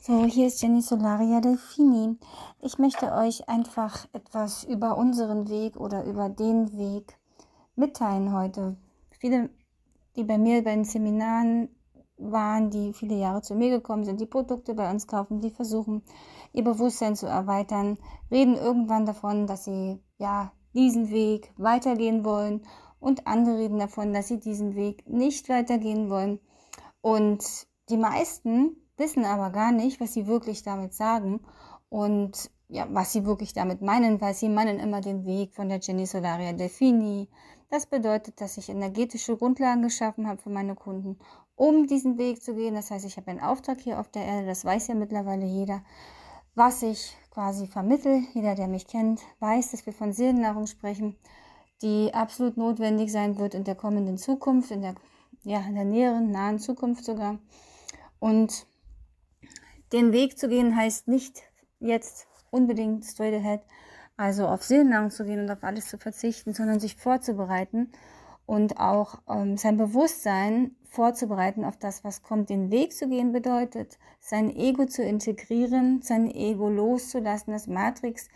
So, hier ist Jenny Solaria Delfini. Ich möchte euch einfach etwas über unseren Weg oder über den Weg mitteilen heute. Viele, die bei mir bei den Seminaren waren, die viele Jahre zu mir gekommen sind, die Produkte bei uns kaufen, die versuchen, ihr Bewusstsein zu erweitern, reden irgendwann davon, dass sie ja diesen Weg weitergehen wollen und andere reden davon, dass sie diesen Weg nicht weitergehen wollen. Und die meisten wissen aber gar nicht, was sie wirklich damit sagen und ja, was sie wirklich damit meinen, weil sie meinen immer den Weg von der Jenny Solaria Delfini. Das bedeutet, dass ich energetische Grundlagen geschaffen habe für meine Kunden, um diesen Weg zu gehen. Das heißt, ich habe einen Auftrag hier auf der Erde, das weiß ja mittlerweile jeder, was ich quasi vermittel. Jeder, der mich kennt, weiß, dass wir von Seelennahrung sprechen die absolut notwendig sein wird in der kommenden Zukunft, in der, ja, in der näheren, nahen Zukunft sogar. Und den Weg zu gehen heißt nicht jetzt unbedingt straight ahead, also auf Seelennahrung zu gehen und auf alles zu verzichten, sondern sich vorzubereiten und auch ähm, sein Bewusstsein vorzubereiten auf das, was kommt. Den Weg zu gehen bedeutet, sein Ego zu integrieren, sein Ego loszulassen, das Matrix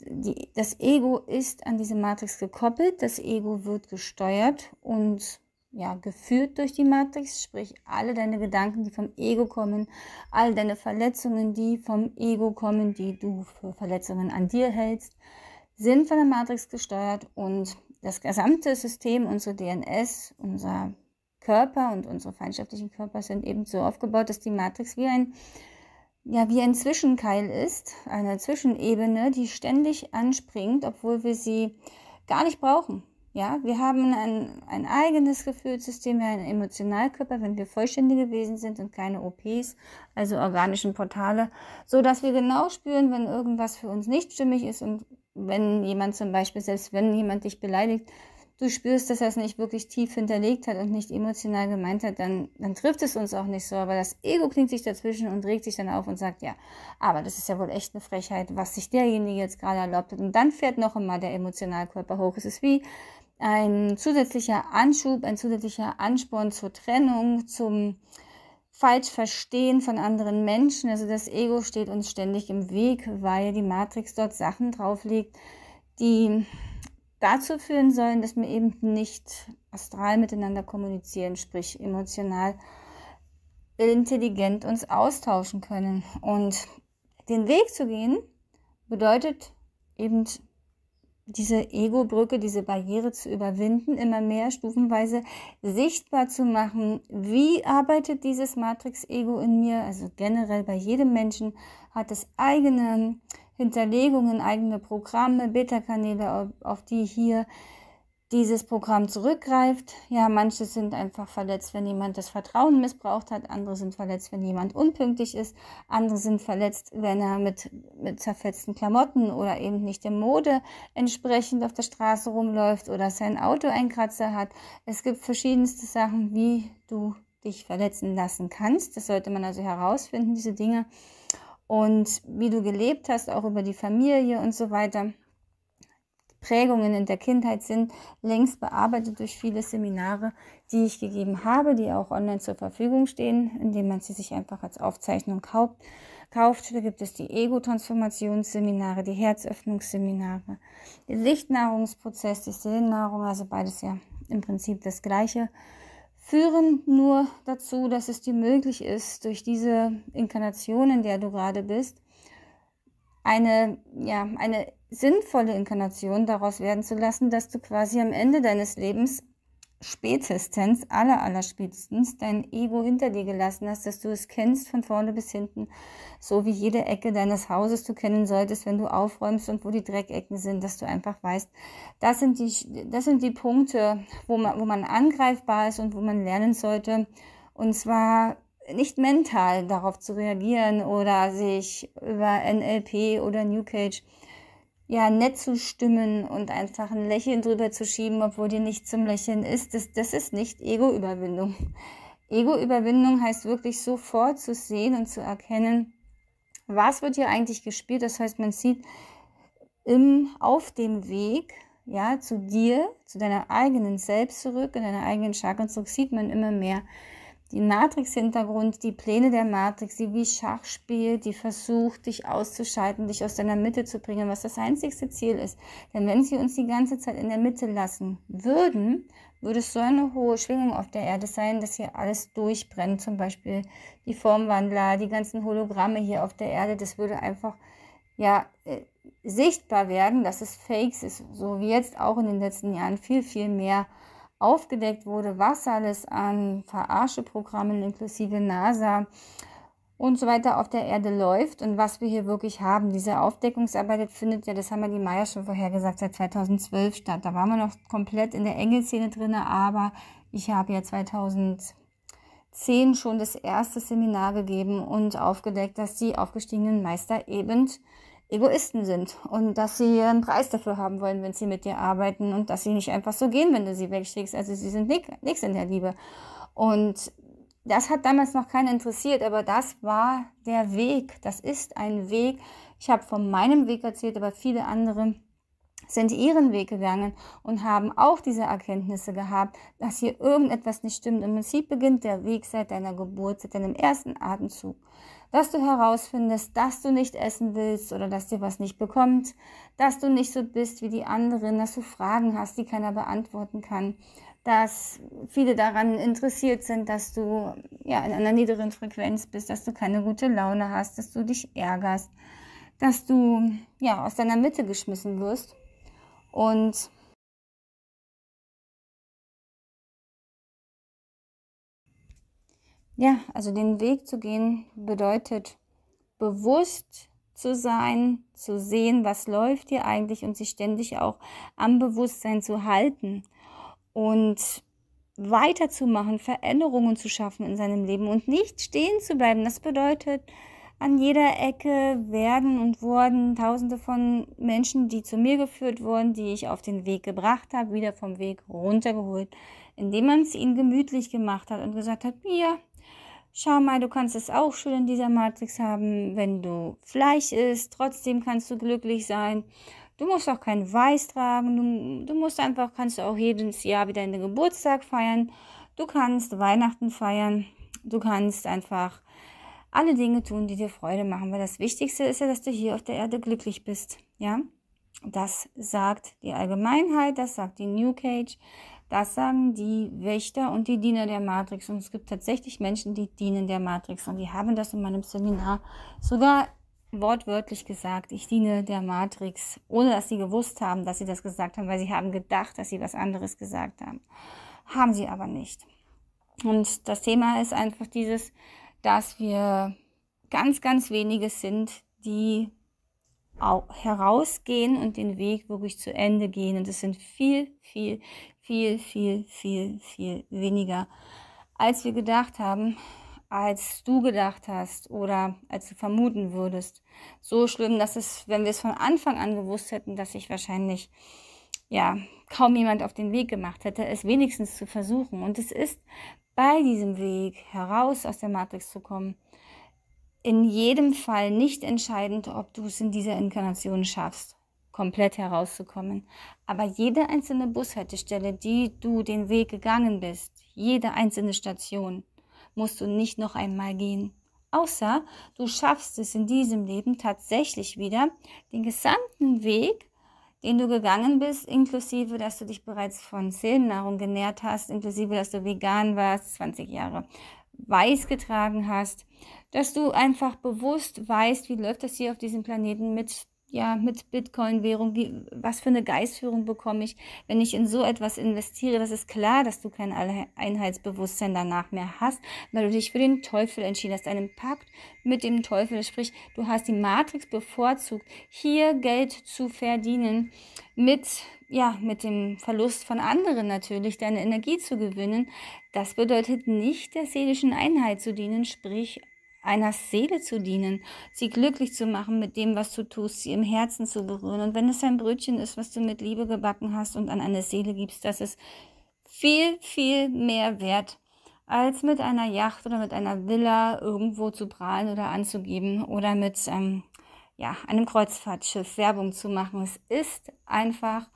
die, das Ego ist an diese Matrix gekoppelt, das Ego wird gesteuert und ja, geführt durch die Matrix, sprich alle deine Gedanken, die vom Ego kommen, all deine Verletzungen, die vom Ego kommen, die du für Verletzungen an dir hältst, sind von der Matrix gesteuert und das gesamte System, unsere DNS, unser Körper und unsere feindschaftlichen Körper sind eben so aufgebaut, dass die Matrix wie ein ja, wie ein Zwischenkeil ist, eine Zwischenebene, die ständig anspringt, obwohl wir sie gar nicht brauchen. Ja, wir haben ein, ein eigenes Gefühlssystem, ja, einen Emotionalkörper, wenn wir vollständige Wesen sind und keine OPs, also organischen Portale, so dass wir genau spüren, wenn irgendwas für uns nicht stimmig ist und wenn jemand zum Beispiel, selbst wenn jemand dich beleidigt, du spürst, dass er es nicht wirklich tief hinterlegt hat und nicht emotional gemeint hat, dann, dann trifft es uns auch nicht so. Aber das Ego klingt sich dazwischen und regt sich dann auf und sagt, ja, aber das ist ja wohl echt eine Frechheit, was sich derjenige jetzt gerade erlaubt hat. Und dann fährt noch einmal der Emotionalkörper hoch. Es ist wie ein zusätzlicher Anschub, ein zusätzlicher Ansporn zur Trennung, zum falsch verstehen von anderen Menschen. Also das Ego steht uns ständig im Weg, weil die Matrix dort Sachen drauflegt, die dazu führen sollen, dass wir eben nicht astral miteinander kommunizieren, sprich emotional intelligent uns austauschen können. Und den Weg zu gehen bedeutet eben diese Ego-Brücke, diese Barriere zu überwinden, immer mehr stufenweise sichtbar zu machen. Wie arbeitet dieses Matrix-Ego in mir? Also generell bei jedem Menschen hat es eigene Hinterlegungen, eigene Programme, Beta-Kanäle, auf die hier dieses Programm zurückgreift. Ja, manche sind einfach verletzt, wenn jemand das Vertrauen missbraucht hat, andere sind verletzt, wenn jemand unpünktlich ist, andere sind verletzt, wenn er mit, mit zerfetzten Klamotten oder eben nicht der Mode entsprechend auf der Straße rumläuft oder sein Auto ein Kratzer hat. Es gibt verschiedenste Sachen, wie du dich verletzen lassen kannst. Das sollte man also herausfinden, diese Dinge und wie du gelebt hast, auch über die Familie und so weiter. Prägungen in der Kindheit sind längst bearbeitet durch viele Seminare, die ich gegeben habe, die auch online zur Verfügung stehen, indem man sie sich einfach als Aufzeichnung kauft. kauft. Da gibt es die Ego-Transformationsseminare, die Herzöffnungsseminare, den Lichtnahrungsprozess, die Seelennahrung, also beides ja im Prinzip das Gleiche führen nur dazu, dass es dir möglich ist, durch diese Inkarnation, in der du gerade bist, eine, ja, eine sinnvolle Inkarnation daraus werden zu lassen, dass du quasi am Ende deines Lebens spätestens, aller, aller spätestens, dein Ego hinter dir gelassen hast, dass du es kennst von vorne bis hinten, so wie jede Ecke deines Hauses du kennen solltest, wenn du aufräumst und wo die Dreckecken sind, dass du einfach weißt, das sind die, das sind die Punkte, wo man, wo man angreifbar ist und wo man lernen sollte, und zwar nicht mental darauf zu reagieren oder sich über NLP oder New Cage ja, nett zu stimmen und einfach ein Lächeln drüber zu schieben, obwohl dir nicht zum Lächeln ist, das, das ist nicht Ego-Überwindung. Ego-Überwindung heißt wirklich sofort zu sehen und zu erkennen, was wird hier eigentlich gespielt. Das heißt, man sieht im, auf dem Weg ja, zu dir, zu deiner eigenen Selbst zurück, in deiner eigenen Chakra zurück, sieht man immer mehr, die Matrix-Hintergrund, die Pläne der Matrix, die wie Schachspiel, die versucht, dich auszuschalten, dich aus deiner Mitte zu bringen, was das einzigste Ziel ist. Denn wenn sie uns die ganze Zeit in der Mitte lassen würden, würde es so eine hohe Schwingung auf der Erde sein, dass hier alles durchbrennt. Zum Beispiel die Formwandler, die ganzen Hologramme hier auf der Erde, das würde einfach, ja, äh, sichtbar werden, dass es Fakes ist. So wie jetzt auch in den letzten Jahren viel, viel mehr aufgedeckt wurde, was alles an Verarscheprogrammen inklusive NASA und so weiter auf der Erde läuft und was wir hier wirklich haben. Diese Aufdeckungsarbeit findet ja, das haben ja die Maya schon vorher gesagt, seit 2012 statt. Da waren wir noch komplett in der Engelszene drin, aber ich habe ja 2010 schon das erste Seminar gegeben und aufgedeckt, dass die aufgestiegenen Meister eben Egoisten sind und dass sie einen Preis dafür haben wollen, wenn sie mit dir arbeiten und dass sie nicht einfach so gehen, wenn du sie wegschickst. Also sie sind nichts in der Liebe. Und das hat damals noch keinen interessiert, aber das war der Weg. Das ist ein Weg. Ich habe von meinem Weg erzählt, aber viele andere sind ihren Weg gegangen und haben auch diese Erkenntnisse gehabt, dass hier irgendetwas nicht stimmt. Im Prinzip beginnt der Weg seit deiner Geburt, seit deinem ersten Atemzug dass du herausfindest, dass du nicht essen willst oder dass dir was nicht bekommt, dass du nicht so bist wie die anderen, dass du Fragen hast, die keiner beantworten kann, dass viele daran interessiert sind, dass du ja in einer niederen Frequenz bist, dass du keine gute Laune hast, dass du dich ärgerst, dass du ja aus deiner Mitte geschmissen wirst und ja, also den Weg zu gehen bedeutet bewusst zu sein, zu sehen, was läuft hier eigentlich und sich ständig auch am Bewusstsein zu halten und weiterzumachen, Veränderungen zu schaffen in seinem Leben und nicht stehen zu bleiben. Das bedeutet, an jeder Ecke werden und wurden Tausende von Menschen, die zu mir geführt wurden, die ich auf den Weg gebracht habe, wieder vom Weg runtergeholt, indem man es ihnen gemütlich gemacht hat und gesagt hat, ja, Schau mal, du kannst es auch schon in dieser Matrix haben. Wenn du Fleisch isst, trotzdem kannst du glücklich sein. Du musst auch kein Weiß tragen. Du, du musst einfach, kannst du auch jedes Jahr wieder deinen Geburtstag feiern. Du kannst Weihnachten feiern. Du kannst einfach alle Dinge tun, die dir Freude machen. Weil das Wichtigste ist ja, dass du hier auf der Erde glücklich bist. Ja? Das sagt die Allgemeinheit, das sagt die New Cage, das sagen die Wächter und die Diener der Matrix. Und es gibt tatsächlich Menschen, die dienen der Matrix. Und die haben das in meinem Seminar sogar wortwörtlich gesagt. Ich diene der Matrix, ohne dass sie gewusst haben, dass sie das gesagt haben, weil sie haben gedacht, dass sie was anderes gesagt haben. Haben sie aber nicht. Und das Thema ist einfach dieses, dass wir ganz, ganz wenige sind, die herausgehen und den Weg wirklich zu Ende gehen. Und es sind viel, viel, viel, viel, viel, viel weniger, als wir gedacht haben, als du gedacht hast oder als du vermuten würdest. So schlimm, dass es, wenn wir es von Anfang an gewusst hätten, dass sich wahrscheinlich ja kaum jemand auf den Weg gemacht hätte, es wenigstens zu versuchen. Und es ist bei diesem Weg heraus aus der Matrix zu kommen, in jedem Fall nicht entscheidend, ob du es in dieser Inkarnation schaffst komplett herauszukommen. Aber jede einzelne Bushaltestelle, die du den Weg gegangen bist, jede einzelne Station, musst du nicht noch einmal gehen. Außer du schaffst es in diesem Leben tatsächlich wieder, den gesamten Weg, den du gegangen bist, inklusive, dass du dich bereits von Seelennahrung genährt hast, inklusive, dass du vegan warst, 20 Jahre weiß getragen hast, dass du einfach bewusst weißt, wie läuft das hier auf diesem Planeten mit ja, mit Bitcoin-Währung, was für eine Geistführung bekomme ich, wenn ich in so etwas investiere? Das ist klar, dass du kein Einheitsbewusstsein danach mehr hast, weil du dich für den Teufel entschieden hast, einen Pakt mit dem Teufel, sprich, du hast die Matrix bevorzugt, hier Geld zu verdienen, mit, ja, mit dem Verlust von anderen natürlich, deine Energie zu gewinnen. Das bedeutet nicht, der seelischen Einheit zu dienen, sprich, einer Seele zu dienen, sie glücklich zu machen mit dem, was du tust, sie im Herzen zu berühren. Und wenn es ein Brötchen ist, was du mit Liebe gebacken hast und an eine Seele gibst, das ist viel, viel mehr wert, als mit einer Yacht oder mit einer Villa irgendwo zu prahlen oder anzugeben oder mit ähm, ja, einem Kreuzfahrtschiff Werbung zu machen. Es ist einfach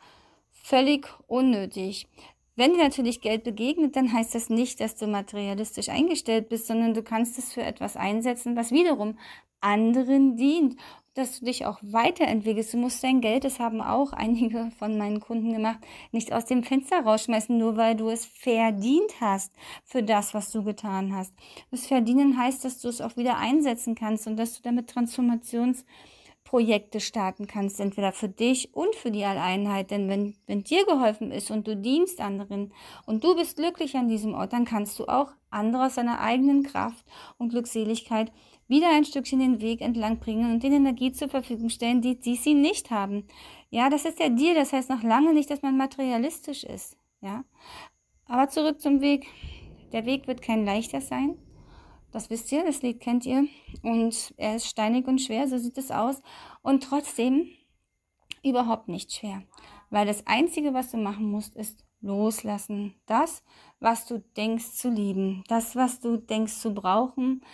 völlig unnötig. Wenn dir natürlich Geld begegnet, dann heißt das nicht, dass du materialistisch eingestellt bist, sondern du kannst es für etwas einsetzen, was wiederum anderen dient, dass du dich auch weiterentwickelst. Du musst dein Geld, das haben auch einige von meinen Kunden gemacht, nicht aus dem Fenster rausschmeißen, nur weil du es verdient hast für das, was du getan hast. Das Verdienen heißt, dass du es auch wieder einsetzen kannst und dass du damit Transformations- Projekte starten kannst, entweder für dich und für die Alleinheit. Denn wenn, wenn dir geholfen ist und du dienst anderen und du bist glücklich an diesem Ort, dann kannst du auch andere aus seiner eigenen Kraft und Glückseligkeit wieder ein Stückchen den Weg entlang bringen und den Energie zur Verfügung stellen, die, die sie nicht haben. Ja, das ist ja dir, das heißt noch lange nicht, dass man materialistisch ist. Ja, aber zurück zum Weg. Der Weg wird kein leichter sein. Das wisst ihr, das Lied kennt ihr. Und er ist steinig und schwer, so sieht es aus. Und trotzdem überhaupt nicht schwer. Weil das Einzige, was du machen musst, ist loslassen. Das, was du denkst zu lieben, das, was du denkst zu brauchen,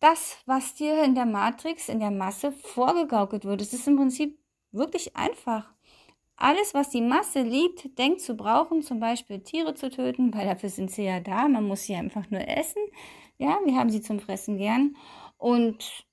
das, was dir in der Matrix, in der Masse vorgegaukelt wird. Es ist im Prinzip wirklich einfach. Alles, was die Masse liebt, denkt zu brauchen, zum Beispiel Tiere zu töten, weil dafür sind sie ja da, man muss sie einfach nur essen, ja, wir haben sie zum Fressen gern. Und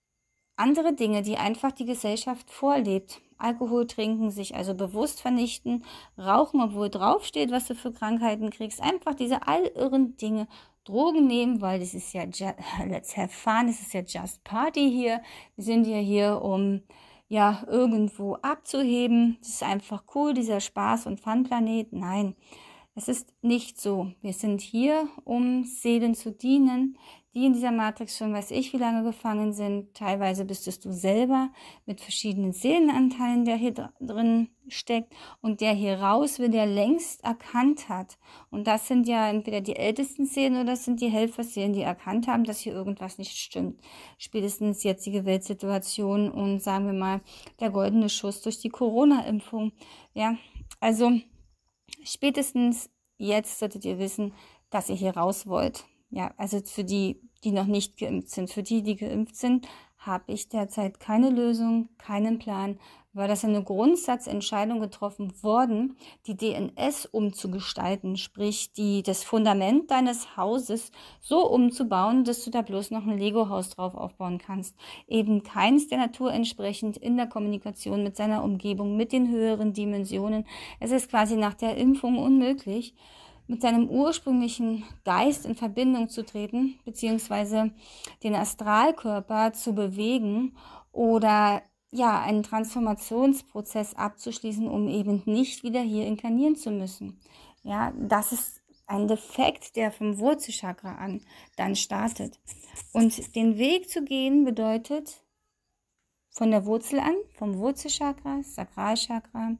andere Dinge, die einfach die Gesellschaft vorlebt. Alkohol trinken, sich also bewusst vernichten, rauchen, obwohl draufsteht, was du für Krankheiten kriegst. Einfach diese allirren Dinge. Drogen nehmen, weil das ist ja, let's have fun, das ist ja just party hier. Wir sind ja hier, um ja irgendwo abzuheben. Das ist einfach cool, dieser Spaß- und Fun-Planet. Nein, es ist nicht so. Wir sind hier, um Seelen zu dienen, die in dieser Matrix schon weiß ich wie lange gefangen sind. Teilweise bist du selber mit verschiedenen Seelenanteilen, der hier drin steckt und der hier raus will, der längst erkannt hat. Und das sind ja entweder die ältesten Seelen oder das sind die Helferseelen, die erkannt haben, dass hier irgendwas nicht stimmt. Spätestens jetzige Weltsituation und sagen wir mal der goldene Schuss durch die Corona-Impfung. Ja, also spätestens jetzt solltet ihr wissen, dass ihr hier raus wollt. Ja, also für die, die noch nicht geimpft sind, für die, die geimpft sind, habe ich derzeit keine Lösung, keinen Plan, war das eine Grundsatzentscheidung getroffen worden, die DNS umzugestalten, sprich die, das Fundament deines Hauses so umzubauen, dass du da bloß noch ein Lego-Haus drauf aufbauen kannst. Eben keins der Natur entsprechend in der Kommunikation mit seiner Umgebung, mit den höheren Dimensionen. Es ist quasi nach der Impfung unmöglich, mit seinem ursprünglichen Geist in Verbindung zu treten, beziehungsweise den Astralkörper zu bewegen oder ja, einen Transformationsprozess abzuschließen, um eben nicht wieder hier inkarnieren zu müssen. Ja, das ist ein Defekt, der vom Wurzelchakra an dann startet. Und den Weg zu gehen bedeutet von der Wurzel an, vom Wurzelchakra, Sakralchakra,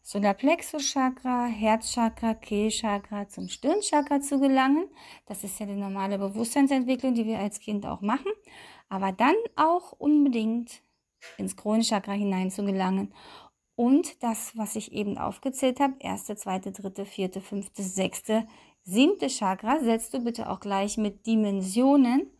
Solarplexuschakra, Herzchakra, Kehlchakra zum Stirnchakra zu gelangen. Das ist ja die normale Bewusstseinsentwicklung, die wir als Kind auch machen. Aber dann auch unbedingt ins Kronenchakra hinein zu gelangen. Und das, was ich eben aufgezählt habe, erste, zweite, dritte, vierte, fünfte, sechste, siebte Chakra, setzt du bitte auch gleich mit Dimensionen.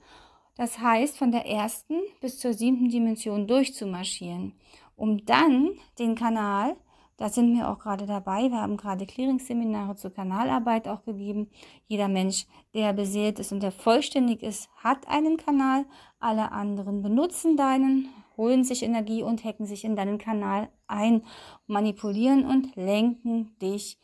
Das heißt, von der ersten bis zur siebten Dimension durchzumarschieren, um dann den Kanal da sind wir auch gerade dabei. Wir haben gerade Clearing-Seminare zur Kanalarbeit auch gegeben. Jeder Mensch, der beseelt ist und der vollständig ist, hat einen Kanal. Alle anderen benutzen deinen holen sich Energie und hacken sich in deinen Kanal ein, manipulieren und lenken dich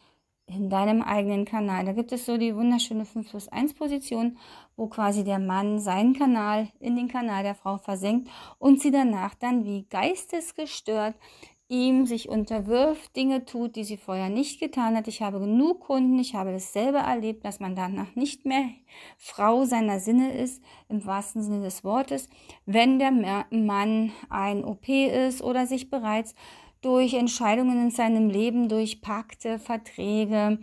in deinem eigenen Kanal. Da gibt es so die wunderschöne 5 plus 1 Position, wo quasi der Mann seinen Kanal in den Kanal der Frau versenkt und sie danach dann wie geistesgestört ihm sich unterwirft, Dinge tut, die sie vorher nicht getan hat. Ich habe genug Kunden, ich habe das selber erlebt, dass man danach nicht mehr Frau seiner Sinne ist, im wahrsten Sinne des Wortes, wenn der Mann ein OP ist oder sich bereits durch Entscheidungen in seinem Leben, durch Pakte, Verträge,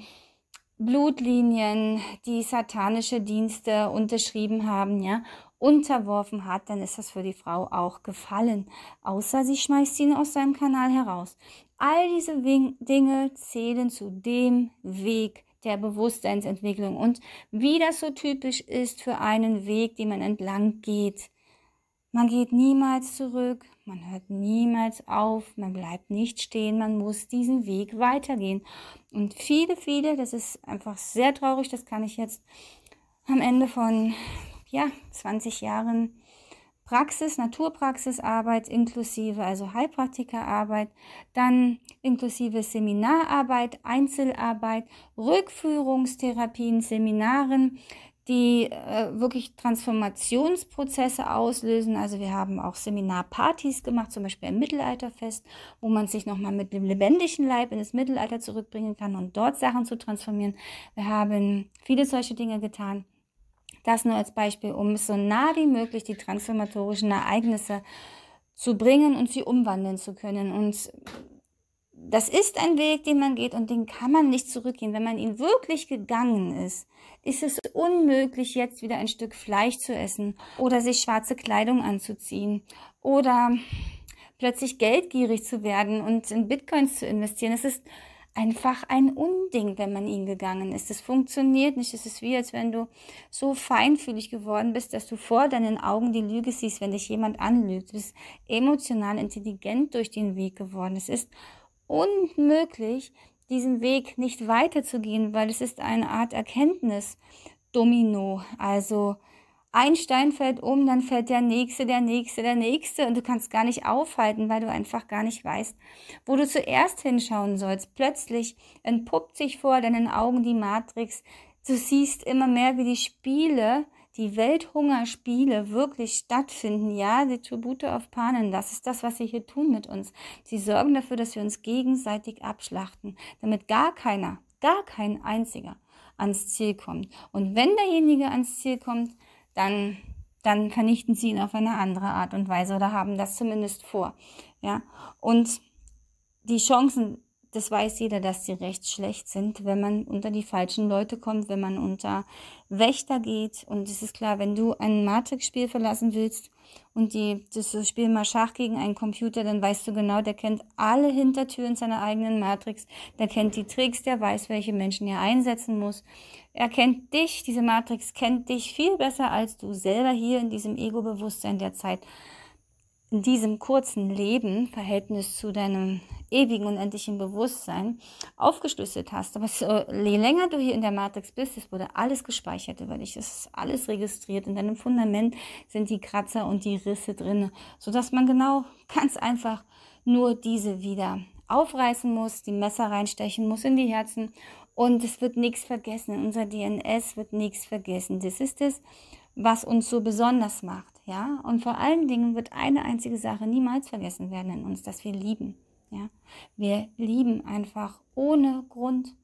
Blutlinien, die satanische Dienste unterschrieben haben, ja, unterworfen hat, dann ist das für die Frau auch gefallen. Außer sie schmeißt ihn aus seinem Kanal heraus. All diese Dinge zählen zu dem Weg der Bewusstseinsentwicklung und wie das so typisch ist für einen Weg, den man entlang geht. Man geht niemals zurück, man hört niemals auf, man bleibt nicht stehen, man muss diesen Weg weitergehen. Und viele, viele, das ist einfach sehr traurig, das kann ich jetzt am Ende von ja, 20 Jahren Praxis, Naturpraxisarbeit inklusive, also Heilpraktikerarbeit, dann inklusive Seminararbeit, Einzelarbeit, Rückführungstherapien, Seminaren, die äh, wirklich Transformationsprozesse auslösen. Also wir haben auch Seminarpartys gemacht, zum Beispiel im Mittelalterfest, wo man sich nochmal mit dem lebendigen Leib in das Mittelalter zurückbringen kann und dort Sachen zu transformieren. Wir haben viele solche Dinge getan. Das nur als Beispiel, um so nah wie möglich die transformatorischen Ereignisse zu bringen und sie umwandeln zu können. Und das ist ein Weg, den man geht und den kann man nicht zurückgehen. Wenn man ihn wirklich gegangen ist, ist es unmöglich, jetzt wieder ein Stück Fleisch zu essen oder sich schwarze Kleidung anzuziehen oder plötzlich geldgierig zu werden und in Bitcoins zu investieren. Es ist einfach ein Unding, wenn man ihn gegangen ist. Es funktioniert nicht. Es ist wie, als wenn du so feinfühlig geworden bist, dass du vor deinen Augen die Lüge siehst, wenn dich jemand anlügt. Du bist emotional intelligent durch den Weg geworden. Es ist unmöglich, diesen Weg nicht weiterzugehen, weil es ist eine Art Erkenntnis-Domino. Also ein Stein fällt um, dann fällt der nächste, der nächste, der nächste und du kannst gar nicht aufhalten, weil du einfach gar nicht weißt, wo du zuerst hinschauen sollst. Plötzlich entpuppt sich vor deinen Augen die Matrix. Du siehst immer mehr, wie die Spiele die Welthungerspiele wirklich stattfinden, ja, die Tribute auf Panen, das ist das, was sie hier tun mit uns. Sie sorgen dafür, dass wir uns gegenseitig abschlachten, damit gar keiner, gar kein einziger ans Ziel kommt. Und wenn derjenige ans Ziel kommt, dann, dann vernichten sie ihn auf eine andere Art und Weise oder haben das zumindest vor, ja. Und die Chancen das weiß jeder, dass sie recht schlecht sind, wenn man unter die falschen Leute kommt, wenn man unter Wächter geht. Und es ist klar, wenn du ein Matrix-Spiel verlassen willst und die, das Spiel mal Schach gegen einen Computer, dann weißt du genau, der kennt alle Hintertüren seiner eigenen Matrix, der kennt die Tricks, der weiß, welche Menschen er einsetzen muss. Er kennt dich, diese Matrix kennt dich viel besser als du selber hier in diesem Ego-Bewusstsein der Zeit in diesem kurzen Leben Verhältnis zu deinem ewigen und endlichen Bewusstsein aufgeschlüsselt hast. Aber so, je länger du hier in der Matrix bist, es wurde alles gespeichert über dich. Es ist alles registriert. In deinem Fundament sind die Kratzer und die Risse drin, sodass man genau ganz einfach nur diese wieder aufreißen muss, die Messer reinstechen muss in die Herzen und es wird nichts vergessen. In unser DNS wird nichts vergessen. Das ist es, was uns so besonders macht. Ja, und vor allen Dingen wird eine einzige Sache niemals vergessen werden in uns, dass wir lieben. Ja, wir lieben einfach ohne Grund.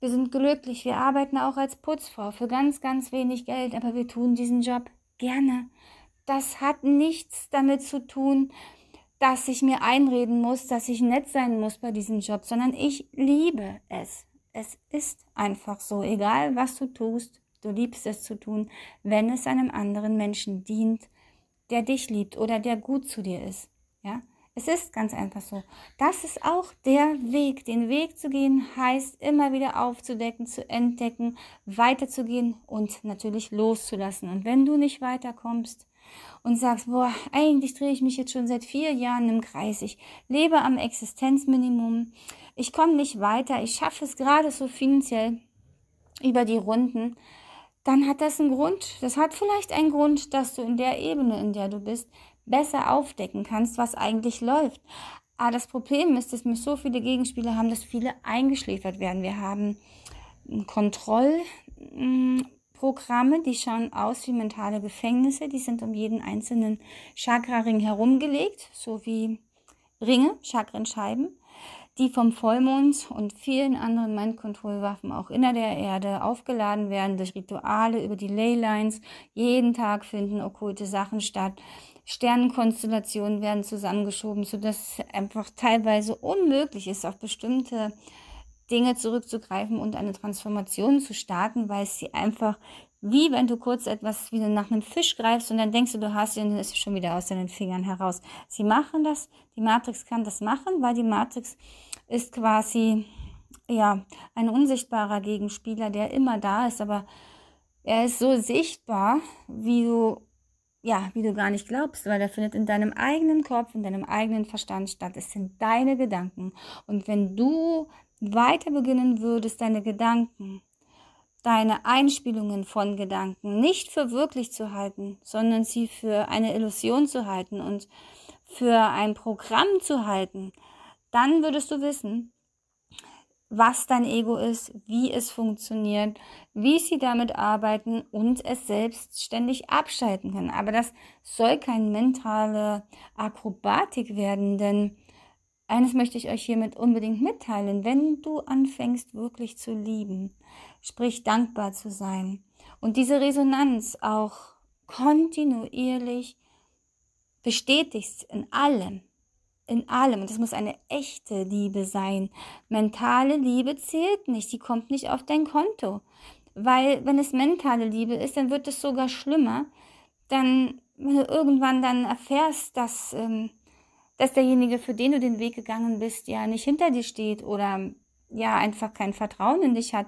Wir sind glücklich, wir arbeiten auch als Putzfrau für ganz, ganz wenig Geld, aber wir tun diesen Job gerne. Das hat nichts damit zu tun, dass ich mir einreden muss, dass ich nett sein muss bei diesem Job, sondern ich liebe es. Es ist einfach so, egal was du tust, du liebst es zu tun, wenn es einem anderen Menschen dient der dich liebt oder der gut zu dir ist. Ja, es ist ganz einfach so. Das ist auch der Weg. Den Weg zu gehen heißt immer wieder aufzudecken, zu entdecken, weiterzugehen und natürlich loszulassen. Und wenn du nicht weiterkommst, und sagst, boah, eigentlich drehe ich mich jetzt schon seit vier Jahren im Kreis. Ich lebe am Existenzminimum. Ich komme nicht weiter. Ich schaffe es gerade so finanziell über die Runden dann hat das einen Grund, das hat vielleicht einen Grund, dass du in der Ebene, in der du bist, besser aufdecken kannst, was eigentlich läuft. Aber das Problem ist, dass wir so viele Gegenspieler haben, dass viele eingeschläfert werden. Wir haben hm, Kontrollprogramme, hm, die schauen aus wie mentale Gefängnisse, die sind um jeden einzelnen Chakra-Ring herumgelegt, so wie Ringe, Chakrenscheiben die vom Vollmond und vielen anderen mind control auch inner der Erde aufgeladen werden durch Rituale über die Leylines. Jeden Tag finden okkulte Sachen statt. Sternenkonstellationen werden zusammengeschoben, sodass es einfach teilweise unmöglich ist, auf bestimmte Dinge zurückzugreifen und eine Transformation zu starten, weil es sie einfach wie wenn du kurz etwas wie nach einem Fisch greifst und dann denkst du, du hast ihn, dann ist schon wieder aus deinen Fingern heraus. Sie machen das, die Matrix kann das machen, weil die Matrix ist quasi ja ein unsichtbarer Gegenspieler, der immer da ist, aber er ist so sichtbar, wie du ja, wie du gar nicht glaubst, weil er findet in deinem eigenen Kopf, in deinem eigenen Verstand statt. Es sind deine Gedanken und wenn du weiter beginnen würdest, deine Gedanken deine Einspielungen von Gedanken nicht für wirklich zu halten, sondern sie für eine Illusion zu halten und für ein Programm zu halten, dann würdest du wissen, was dein Ego ist, wie es funktioniert, wie sie damit arbeiten und es selbstständig abschalten können. Aber das soll keine mentale Akrobatik werden, denn eines möchte ich euch hiermit unbedingt mitteilen. Wenn du anfängst wirklich zu lieben, sprich dankbar zu sein und diese Resonanz auch kontinuierlich bestätigst in allem, in allem. Und das muss eine echte Liebe sein. Mentale Liebe zählt nicht, die kommt nicht auf dein Konto. Weil wenn es mentale Liebe ist, dann wird es sogar schlimmer. Dann, wenn du irgendwann dann erfährst, dass, ähm, dass derjenige, für den du den Weg gegangen bist, ja nicht hinter dir steht oder ja einfach kein Vertrauen in dich hat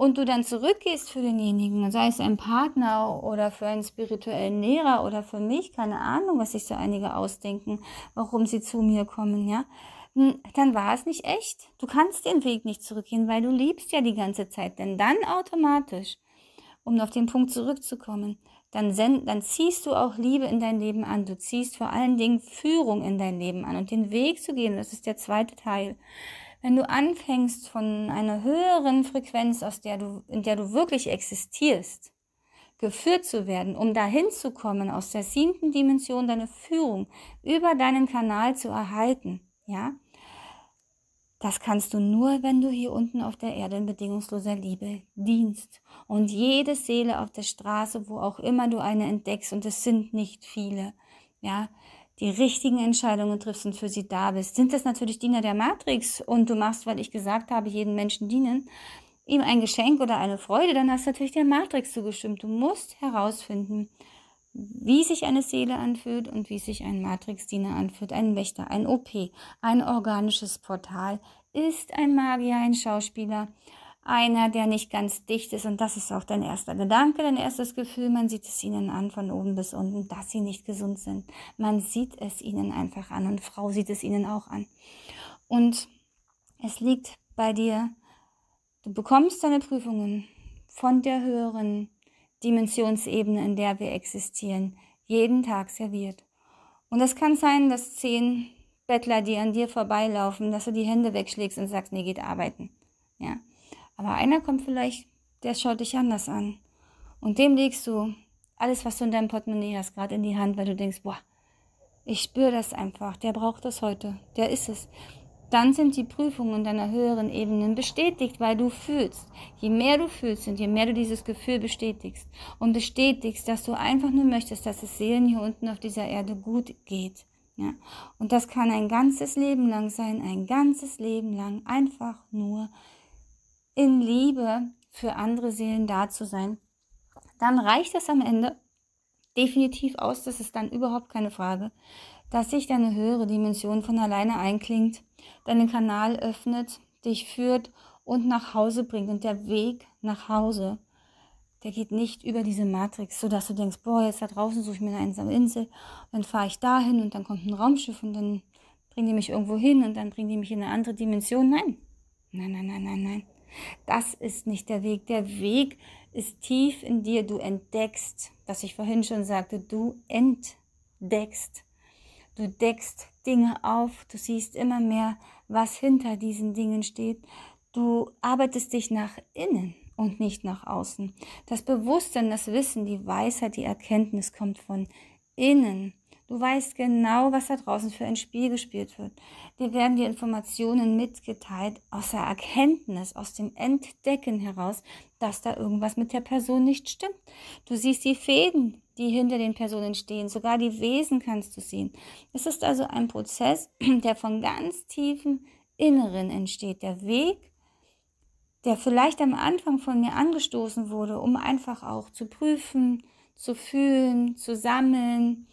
und du dann zurückgehst für denjenigen, sei es ein Partner oder für einen spirituellen Lehrer oder für mich, keine Ahnung, was sich so einige ausdenken, warum sie zu mir kommen, ja, hm, dann war es nicht echt. Du kannst den Weg nicht zurückgehen, weil du liebst ja die ganze Zeit, denn dann automatisch, um auf den Punkt zurückzukommen, dann, send, dann ziehst du auch Liebe in dein Leben an. Du ziehst vor allen Dingen Führung in dein Leben an und den Weg zu gehen, das ist der zweite Teil wenn du anfängst von einer höheren Frequenz, aus der du, in der du wirklich existierst, geführt zu werden, um dahin zu kommen, aus der siebten Dimension deine Führung über deinen Kanal zu erhalten, ja, das kannst du nur, wenn du hier unten auf der Erde in bedingungsloser Liebe dienst. Und jede Seele auf der Straße, wo auch immer du eine entdeckst, und es sind nicht viele, ja, die richtigen Entscheidungen triffst und für sie da bist. Sind das natürlich Diener der Matrix und du machst, weil ich gesagt habe, jeden Menschen dienen, ihm ein Geschenk oder eine Freude, dann hast du natürlich der Matrix zugestimmt. Du musst herausfinden, wie sich eine Seele anfühlt und wie sich ein Matrix-Diener anfühlt, ein Wächter, ein OP, ein organisches Portal. Ist ein Magier ein Schauspieler? einer, der nicht ganz dicht ist. Und das ist auch dein erster Gedanke, dein erstes Gefühl. Man sieht es ihnen an von oben bis unten, dass sie nicht gesund sind. Man sieht es ihnen einfach an und Frau sieht es ihnen auch an. Und es liegt bei dir. Du bekommst deine Prüfungen von der höheren Dimensionsebene, in der wir existieren, jeden Tag serviert. Und es kann sein, dass zehn Bettler, die an dir vorbeilaufen, dass du die Hände wegschlägst und sagst, nee, geht arbeiten. Ja. Aber einer kommt vielleicht, der schaut dich anders an. Und dem legst du alles, was du in deinem Portemonnaie hast, gerade in die Hand, weil du denkst, boah, ich spüre das einfach, der braucht das heute, der ist es. Dann sind die Prüfungen in deiner höheren Ebenen bestätigt, weil du fühlst. Je mehr du fühlst und je mehr du dieses Gefühl bestätigst und bestätigst, dass du einfach nur möchtest, dass es Seelen hier unten auf dieser Erde gut geht. Ja? Und das kann ein ganzes Leben lang sein, ein ganzes Leben lang einfach nur in Liebe für andere Seelen da zu sein, dann reicht es am Ende definitiv aus, das ist dann überhaupt keine Frage, dass sich deine höhere Dimension von alleine einklingt, deinen Kanal öffnet, dich führt und nach Hause bringt. Und der Weg nach Hause, der geht nicht über diese Matrix, sodass du denkst, boah, jetzt da draußen suche ich mir eine einsame Insel, dann fahre ich dahin und dann kommt ein Raumschiff und dann bringen die mich irgendwo hin und dann bringen die mich in eine andere Dimension. Nein, nein, nein, nein, nein, nein. Das ist nicht der Weg. Der Weg ist tief in dir. Du entdeckst, was ich vorhin schon sagte, du entdeckst. Du deckst Dinge auf. Du siehst immer mehr, was hinter diesen Dingen steht. Du arbeitest dich nach innen und nicht nach außen. Das Bewusstsein, das Wissen, die Weisheit, die Erkenntnis kommt von innen. Du weißt genau, was da draußen für ein Spiel gespielt wird. Dir werden die Informationen mitgeteilt aus der Erkenntnis, aus dem Entdecken heraus, dass da irgendwas mit der Person nicht stimmt. Du siehst die Fäden, die hinter den Personen stehen. Sogar die Wesen kannst du sehen. Es ist also ein Prozess, der von ganz tiefem Inneren entsteht. Der Weg, der vielleicht am Anfang von mir angestoßen wurde, um einfach auch zu prüfen, zu fühlen, zu sammeln,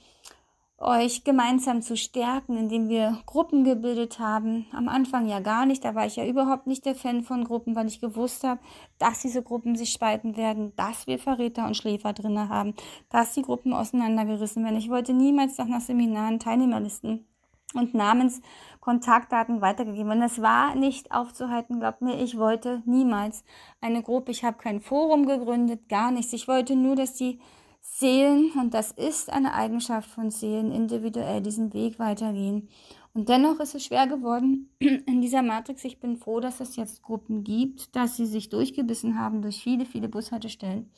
euch gemeinsam zu stärken, indem wir Gruppen gebildet haben. Am Anfang ja gar nicht, da war ich ja überhaupt nicht der Fan von Gruppen, weil ich gewusst habe, dass diese Gruppen sich spalten werden, dass wir Verräter und Schläfer drin haben, dass die Gruppen auseinandergerissen werden. Ich wollte niemals nach Seminaren Teilnehmerlisten und Namenskontaktdaten weitergegeben. Und das war nicht aufzuhalten, glaubt mir, ich wollte niemals eine Gruppe, ich habe kein Forum gegründet, gar nichts. Ich wollte nur, dass die Seelen, und das ist eine Eigenschaft von Seelen, individuell diesen Weg weitergehen. Und dennoch ist es schwer geworden in dieser Matrix. Ich bin froh, dass es jetzt Gruppen gibt, dass sie sich durchgebissen haben durch viele, viele Bushaltestellen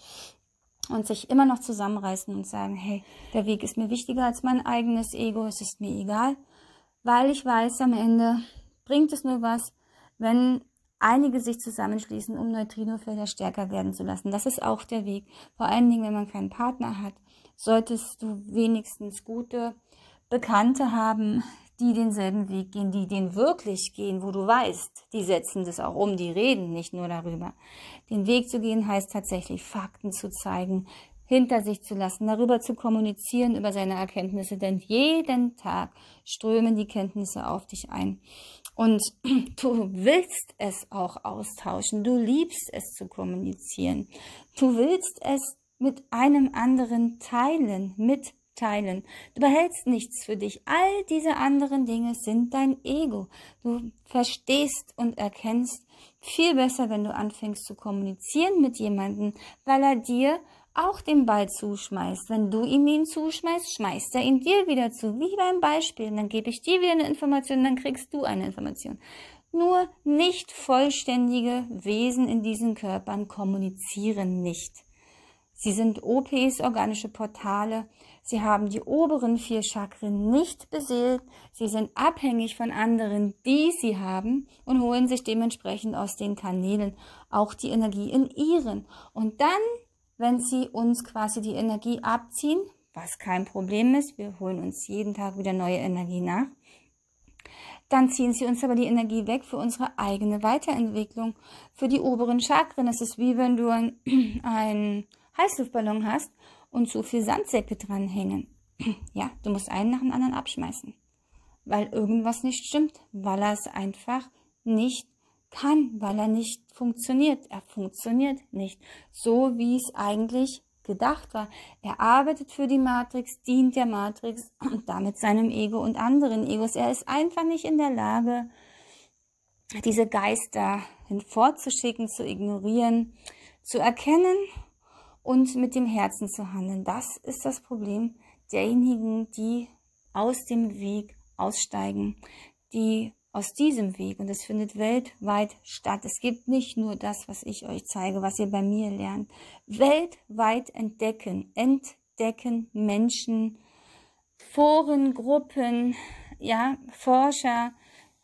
und sich immer noch zusammenreißen und sagen, hey, der Weg ist mir wichtiger als mein eigenes Ego, es ist mir egal, weil ich weiß, am Ende bringt es nur was, wenn einige sich zusammenschließen, um Neutrinofelder stärker werden zu lassen. Das ist auch der Weg. Vor allen Dingen, wenn man keinen Partner hat, solltest du wenigstens gute Bekannte haben, die denselben Weg gehen, die den wirklich gehen, wo du weißt, die setzen das auch um, die reden nicht nur darüber. Den Weg zu gehen heißt tatsächlich Fakten zu zeigen, hinter sich zu lassen, darüber zu kommunizieren, über seine Erkenntnisse, denn jeden Tag strömen die Kenntnisse auf dich ein. Und du willst es auch austauschen. Du liebst es zu kommunizieren. Du willst es mit einem anderen teilen, mitteilen. Du behältst nichts für dich. All diese anderen Dinge sind dein Ego. Du verstehst und erkennst viel besser, wenn du anfängst zu kommunizieren mit jemandem, weil er dir auch den Ball zuschmeißt. Wenn du ihm ihn zuschmeißt, schmeißt er ihn dir wieder zu, wie beim Beispiel. Und dann gebe ich dir wieder eine Information, dann kriegst du eine Information. Nur nicht vollständige Wesen in diesen Körpern kommunizieren nicht. Sie sind OPs, organische Portale. Sie haben die oberen vier Chakren nicht beseelt. Sie sind abhängig von anderen, die sie haben und holen sich dementsprechend aus den Kanälen auch die Energie in ihren. Und dann wenn sie uns quasi die Energie abziehen, was kein Problem ist. Wir holen uns jeden Tag wieder neue Energie nach. Dann ziehen sie uns aber die Energie weg für unsere eigene Weiterentwicklung. Für die oberen Chakren ist es wie wenn du einen Heißluftballon hast und zu viel Sandsäcke dranhängen. Ja, du musst einen nach dem anderen abschmeißen, weil irgendwas nicht stimmt, weil er es einfach nicht kann, weil er nicht funktioniert. Er funktioniert nicht, so wie es eigentlich gedacht war. Er arbeitet für die Matrix, dient der Matrix und damit seinem Ego und anderen Egos. Er ist einfach nicht in der Lage, diese Geister hinfortzuschicken, zu ignorieren, zu erkennen und mit dem Herzen zu handeln. Das ist das Problem derjenigen, die aus dem Weg aussteigen, die aus diesem Weg und es findet weltweit statt. Es gibt nicht nur das, was ich euch zeige, was ihr bei mir lernt. Weltweit entdecken, entdecken Menschen, Foren, Gruppen, ja, Forscher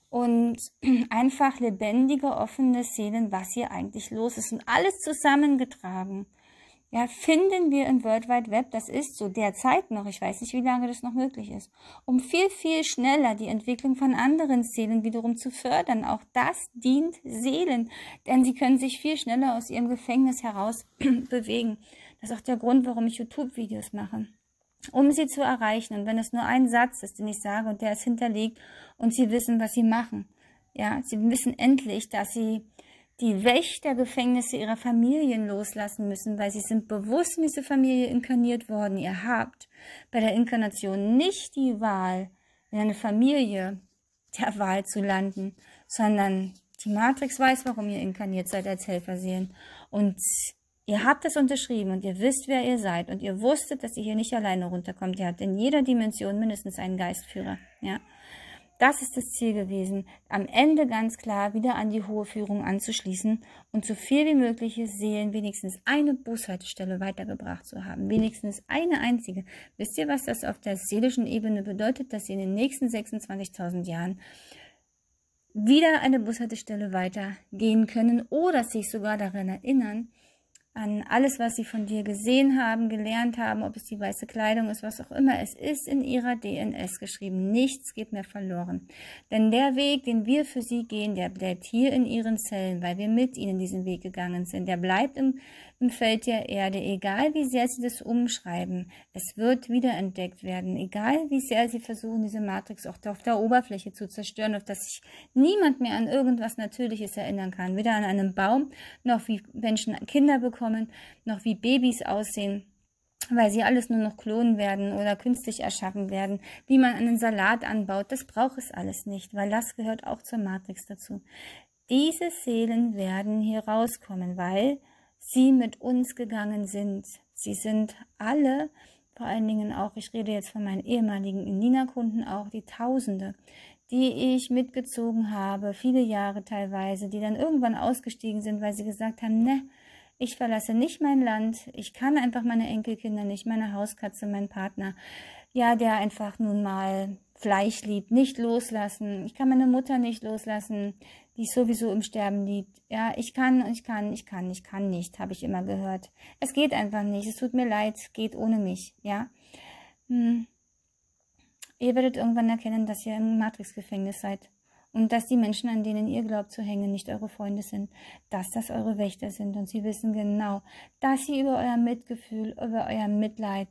und einfach lebendige, offene Seelen, was hier eigentlich los ist und alles zusammengetragen ja, finden wir im World Wide Web, das ist so derzeit noch, ich weiß nicht, wie lange das noch möglich ist, um viel, viel schneller die Entwicklung von anderen Seelen wiederum zu fördern. Auch das dient Seelen, denn sie können sich viel schneller aus ihrem Gefängnis heraus bewegen. Das ist auch der Grund, warum ich YouTube-Videos mache um sie zu erreichen. Und wenn es nur ein Satz ist, den ich sage und der ist hinterlegt und sie wissen, was sie machen. Ja, sie wissen endlich, dass sie die Wächtergefängnisse ihrer Familien loslassen müssen, weil sie sind bewusst in diese Familie inkarniert worden. Ihr habt bei der Inkarnation nicht die Wahl, in eine Familie der Wahl zu landen, sondern die Matrix weiß, warum ihr inkarniert seid als Helferseelen. Und ihr habt das unterschrieben und ihr wisst, wer ihr seid. Und ihr wusstet, dass ihr hier nicht alleine runterkommt. Ihr habt in jeder Dimension mindestens einen Geistführer. Ja. Das ist das Ziel gewesen, am Ende ganz klar wieder an die hohe Führung anzuschließen und so viel wie mögliche Seelen wenigstens eine Bushaltestelle weitergebracht zu haben. Wenigstens eine einzige. Wisst ihr, was das auf der seelischen Ebene bedeutet, dass ihr in den nächsten 26.000 Jahren wieder eine Bushaltestelle weitergehen können oder sich sogar daran erinnern, an alles, was sie von dir gesehen haben, gelernt haben, ob es die weiße Kleidung ist, was auch immer. Es ist in ihrer DNS geschrieben. Nichts geht mehr verloren. Denn der Weg, den wir für sie gehen, der bleibt hier in ihren Zellen, weil wir mit ihnen diesen Weg gegangen sind. Der bleibt im, im Feld der Erde, egal wie sehr sie das umschreiben. Es wird wiederentdeckt werden, egal wie sehr sie versuchen, diese Matrix auch auf der Oberfläche zu zerstören, auf dass sich niemand mehr an irgendwas Natürliches erinnern kann. Weder an einen Baum, noch wie Menschen Kinder bekommen, noch wie Babys aussehen weil sie alles nur noch klonen werden oder künstlich erschaffen werden, wie man einen Salat anbaut, das braucht es alles nicht, weil das gehört auch zur Matrix dazu. Diese Seelen werden hier rauskommen, weil sie mit uns gegangen sind. Sie sind alle, vor allen Dingen auch, ich rede jetzt von meinen ehemaligen Nina-Kunden auch, die Tausende, die ich mitgezogen habe, viele Jahre teilweise, die dann irgendwann ausgestiegen sind, weil sie gesagt haben, ne, ich verlasse nicht mein Land, ich kann einfach meine Enkelkinder nicht, meine Hauskatze, meinen Partner, ja, der einfach nun mal Fleisch liebt, nicht loslassen, ich kann meine Mutter nicht loslassen, die sowieso im Sterben liegt. Ja, ich kann, ich kann, ich kann, ich kann nicht, habe ich immer gehört. Es geht einfach nicht, es tut mir leid, geht ohne mich, ja. Hm. Ihr werdet irgendwann erkennen, dass ihr im Matrix-Gefängnis seid und dass die Menschen, an denen ihr glaubt zu hängen, nicht eure Freunde sind, dass das eure Wächter sind und sie wissen genau, dass sie über euer Mitgefühl, über euer Mitleid,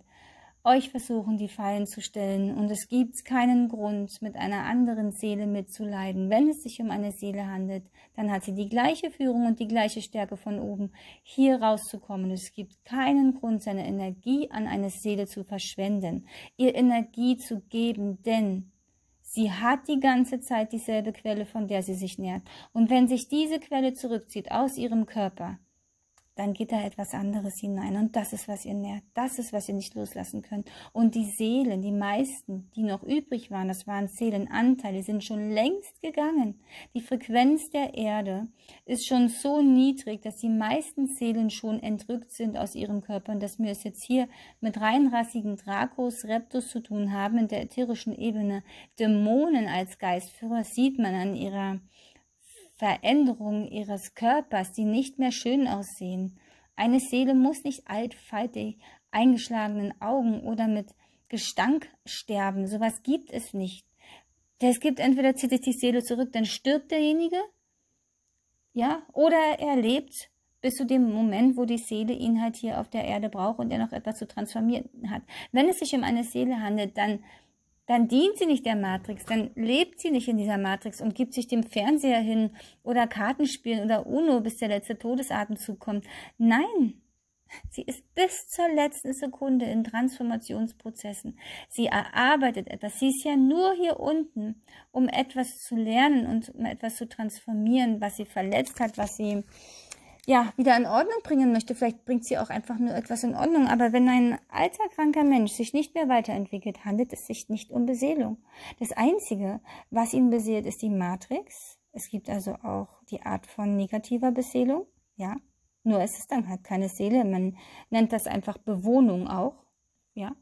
euch versuchen die Fallen zu stellen, und es gibt keinen Grund, mit einer anderen Seele mitzuleiden. Wenn es sich um eine Seele handelt, dann hat sie die gleiche Führung und die gleiche Stärke von oben, hier rauszukommen. Es gibt keinen Grund, seine Energie an eine Seele zu verschwenden, ihr Energie zu geben, denn Sie hat die ganze Zeit dieselbe Quelle, von der sie sich nährt. Und wenn sich diese Quelle zurückzieht aus ihrem Körper, dann geht da etwas anderes hinein. Und das ist, was ihr nährt. Das ist, was ihr nicht loslassen könnt. Und die Seelen, die meisten, die noch übrig waren, das waren Seelenanteile, sind schon längst gegangen. Die Frequenz der Erde ist schon so niedrig, dass die meisten Seelen schon entrückt sind aus ihren Körpern, dass wir es jetzt hier mit reinrassigen Dracos, Reptus zu tun haben, in der ätherischen Ebene. Dämonen als Geistführer sieht man an ihrer Veränderungen ihres Körpers, die nicht mehr schön aussehen. Eine Seele muss nicht altfaltig eingeschlagenen Augen oder mit Gestank sterben. Sowas gibt es nicht. Es gibt entweder zieht sich die Seele zurück, dann stirbt derjenige, ja, oder er lebt bis zu dem Moment, wo die Seele ihn halt hier auf der Erde braucht und er noch etwas zu transformieren hat. Wenn es sich um eine Seele handelt, dann dann dient sie nicht der Matrix, dann lebt sie nicht in dieser Matrix und gibt sich dem Fernseher hin oder Kartenspielen oder UNO, bis der letzte Todesatemzug kommt. Nein, sie ist bis zur letzten Sekunde in Transformationsprozessen. Sie erarbeitet etwas. Sie ist ja nur hier unten, um etwas zu lernen und um etwas zu transformieren, was sie verletzt hat, was sie ja, wieder in Ordnung bringen möchte. Vielleicht bringt sie auch einfach nur etwas in Ordnung. Aber wenn ein alter, kranker Mensch sich nicht mehr weiterentwickelt, handelt es sich nicht um Beseelung. Das Einzige, was ihn beseelt, ist die Matrix. Es gibt also auch die Art von negativer Beseelung. Ja, nur es ist dann halt keine Seele. Man nennt das einfach Bewohnung auch. Ja.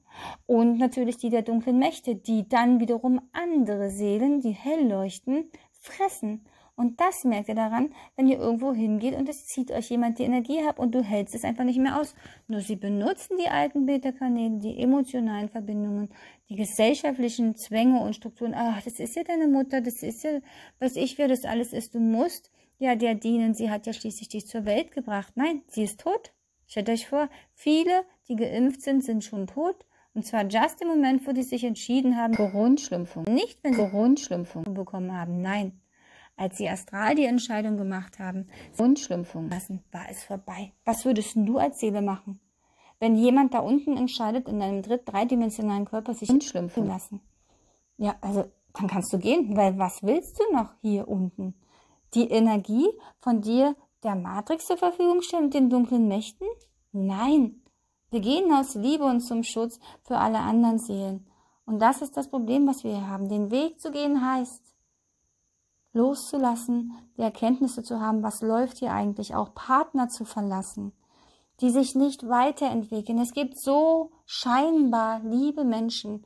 Und natürlich die der dunklen Mächte, die dann wiederum andere Seelen, die hell leuchten, fressen. Und das merkt ihr daran, wenn ihr irgendwo hingeht und es zieht euch jemand die Energie ab und du hältst es einfach nicht mehr aus. Nur sie benutzen die alten Beta-Kanäle, die emotionalen Verbindungen, die gesellschaftlichen Zwänge und Strukturen. Ach, das ist ja deine Mutter, das ist ja, weiß ich, wer das alles ist. Du musst ja der dienen. Sie hat ja schließlich dich zur Welt gebracht. Nein, sie ist tot. Stellt euch vor, viele, die geimpft sind, sind schon tot. Und zwar just im Moment, wo die sich entschieden haben, Grundschlümpfung. Nicht, wenn sie Grundschlümpfung bekommen haben. Nein, als sie astral die Entscheidung gemacht haben, Wundschlümpfung lassen, war es vorbei. Was würdest du als Seele machen? Wenn jemand da unten entscheidet, in einem dritt dreidimensionalen Körper sich entschlümpfen lassen. Ja, also dann kannst du gehen, weil was willst du noch hier unten? Die Energie von dir der Matrix zur Verfügung stellen und den dunklen Mächten? Nein, wir gehen aus Liebe und zum Schutz für alle anderen Seelen. Und das ist das Problem, was wir hier haben. Den Weg zu gehen heißt, loszulassen, die Erkenntnisse zu haben, was läuft hier eigentlich, auch Partner zu verlassen, die sich nicht weiterentwickeln. Es gibt so scheinbar liebe Menschen,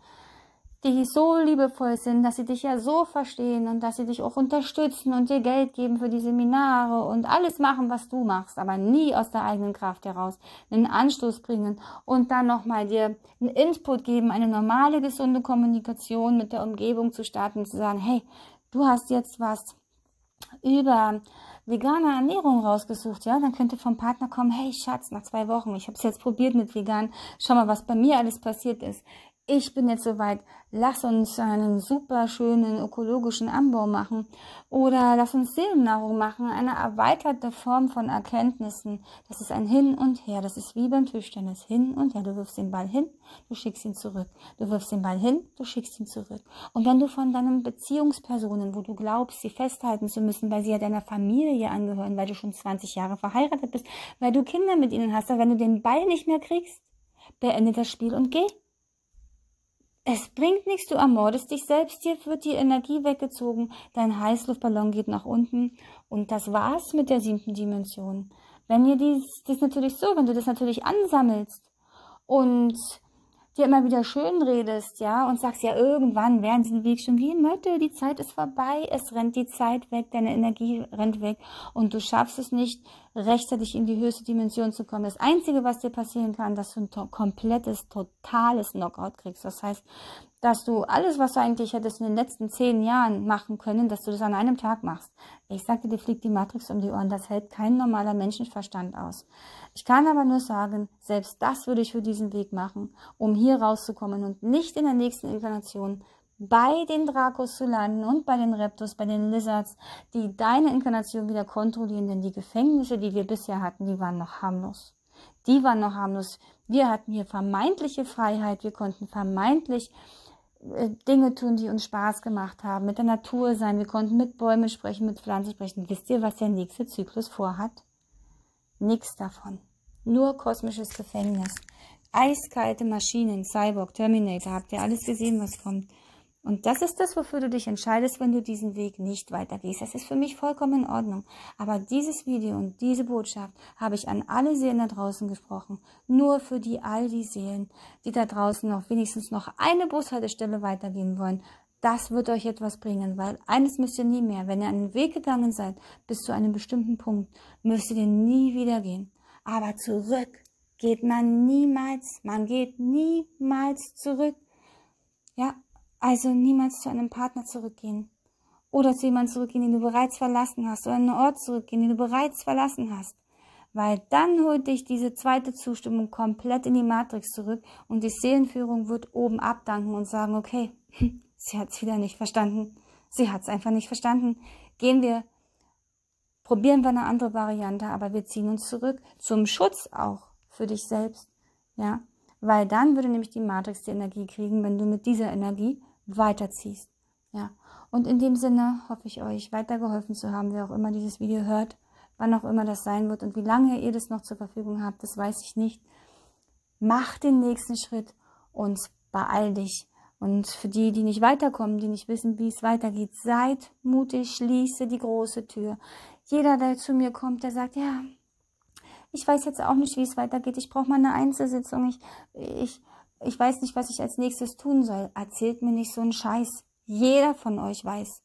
die so liebevoll sind, dass sie dich ja so verstehen und dass sie dich auch unterstützen und dir Geld geben für die Seminare und alles machen, was du machst, aber nie aus der eigenen Kraft heraus einen Anstoß bringen und dann nochmal dir einen Input geben, eine normale, gesunde Kommunikation mit der Umgebung zu starten und zu sagen, hey, du hast jetzt was über vegane Ernährung rausgesucht, ja, dann könnte vom Partner kommen, hey Schatz, nach zwei Wochen, ich habe es jetzt probiert mit vegan, schau mal, was bei mir alles passiert ist ich bin jetzt soweit, lass uns einen super schönen ökologischen Anbau machen oder lass uns Seelennahrung machen, eine erweiterte Form von Erkenntnissen. Das ist ein Hin und Her, das ist wie beim Tischtennis, hin und her. Du wirfst den Ball hin, du schickst ihn zurück. Du wirfst den Ball hin, du schickst ihn zurück. Und wenn du von deinen Beziehungspersonen, wo du glaubst, sie festhalten zu müssen, weil sie ja deiner Familie angehören, weil du schon 20 Jahre verheiratet bist, weil du Kinder mit ihnen hast, dann wenn du den Ball nicht mehr kriegst, beende das Spiel und geh. Es bringt nichts, du ermordest dich selbst, dir wird die Energie weggezogen, dein Heißluftballon geht nach unten und das war's mit der siebten Dimension. Wenn dir dies, dies natürlich so, wenn du das natürlich ansammelst und dir immer wieder schön redest, ja, und sagst, ja, irgendwann werden sie den Weg schon gehen, Leute, die Zeit ist vorbei, es rennt die Zeit weg, deine Energie rennt weg und du schaffst es nicht, rechtzeitig in die höchste Dimension zu kommen. Das Einzige, was dir passieren kann, dass du ein to komplettes, totales Knockout kriegst. Das heißt, dass du alles, was du eigentlich hättest in den letzten zehn Jahren machen können, dass du das an einem Tag machst. Ich sagte, dir fliegt die Matrix um die Ohren. Das hält kein normaler Menschenverstand aus. Ich kann aber nur sagen, selbst das würde ich für diesen Weg machen, um hier rauszukommen und nicht in der nächsten Inkarnation bei den Dracos zu landen und bei den Reptos, bei den Lizards, die deine Inkarnation wieder kontrollieren, denn die Gefängnisse, die wir bisher hatten, die waren noch harmlos. Die waren noch harmlos. Wir hatten hier vermeintliche Freiheit, wir konnten vermeintlich äh, Dinge tun, die uns Spaß gemacht haben, mit der Natur sein, wir konnten mit Bäumen sprechen, mit Pflanzen sprechen. Wisst ihr, was der nächste Zyklus vorhat? Nichts davon. Nur kosmisches Gefängnis. Eiskalte Maschinen, Cyborg, Terminator, habt ihr alles gesehen, was kommt? Und das ist das, wofür du dich entscheidest, wenn du diesen Weg nicht weitergehst. Das ist für mich vollkommen in Ordnung. Aber dieses Video und diese Botschaft habe ich an alle Seelen da draußen gesprochen. Nur für die all die Seelen, die da draußen noch wenigstens noch eine Bushaltestelle weitergehen wollen. Das wird euch etwas bringen, weil eines müsst ihr nie mehr. Wenn ihr einen Weg gegangen seid, bis zu einem bestimmten Punkt, müsst ihr den nie wieder gehen. Aber zurück geht man niemals. Man geht niemals zurück. Ja, also niemals zu einem Partner zurückgehen. Oder zu jemandem zurückgehen, den du bereits verlassen hast. Oder an einen Ort zurückgehen, den du bereits verlassen hast. Weil dann holt dich diese zweite Zustimmung komplett in die Matrix zurück und die Seelenführung wird oben abdanken und sagen, okay, sie hat es wieder nicht verstanden. Sie hat es einfach nicht verstanden. Gehen wir, probieren wir eine andere Variante, aber wir ziehen uns zurück zum Schutz auch für dich selbst. Ja, weil dann würde nämlich die Matrix die Energie kriegen, wenn du mit dieser Energie weiterziehst. Ja. Und in dem Sinne hoffe ich euch weitergeholfen zu haben, wer auch immer dieses Video hört, wann auch immer das sein wird und wie lange ihr das noch zur Verfügung habt, das weiß ich nicht. Mach den nächsten Schritt und beeil dich. Und für die, die nicht weiterkommen, die nicht wissen, wie es weitergeht, seid mutig, schließe die große Tür. Jeder, der zu mir kommt, der sagt, ja, ich weiß jetzt auch nicht, wie es weitergeht. Ich brauche mal eine Einzelsitzung. Ich, ich, ich weiß nicht, was ich als nächstes tun soll. Erzählt mir nicht so einen Scheiß. Jeder von euch weiß.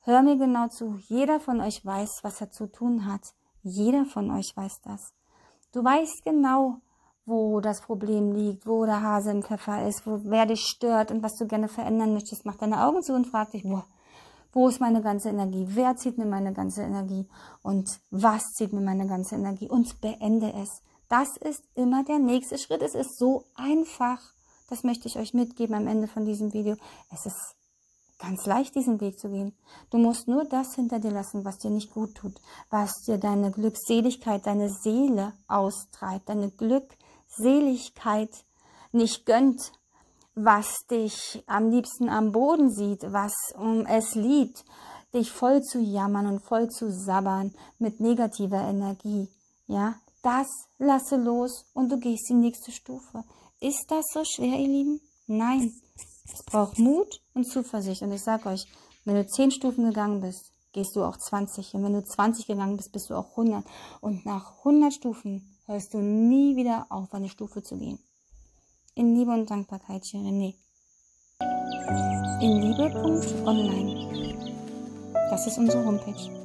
Hör mir genau zu. Jeder von euch weiß, was er zu tun hat. Jeder von euch weiß das. Du weißt genau, wo das Problem liegt, wo der Hase im Pfeffer ist, wo wer dich stört und was du gerne verändern möchtest. Mach deine Augen zu und frag dich, boah, wo ist meine ganze Energie? Wer zieht mir meine ganze Energie? Und was zieht mir meine ganze Energie? Und beende es. Das ist immer der nächste Schritt. Es ist so einfach. Das möchte ich euch mitgeben am Ende von diesem Video. Es ist ganz leicht, diesen Weg zu gehen. Du musst nur das hinter dir lassen, was dir nicht gut tut, was dir deine Glückseligkeit, deine Seele austreibt, deine Glückseligkeit nicht gönnt, was dich am liebsten am Boden sieht, was um es liebt, dich voll zu jammern und voll zu sabbern mit negativer Energie. Ja, das lasse los und du gehst die nächste Stufe. Ist das so schwer, ihr Lieben? Nein. Es braucht Mut und Zuversicht. Und ich sage euch, wenn du zehn Stufen gegangen bist, gehst du auch 20. Und wenn du 20 gegangen bist, bist du auch 100. Und nach 100 Stufen hörst du nie wieder auf, eine Stufe zu gehen. In Liebe und Dankbarkeit, Jeremy. In Liebe.online. Das ist unsere Homepage.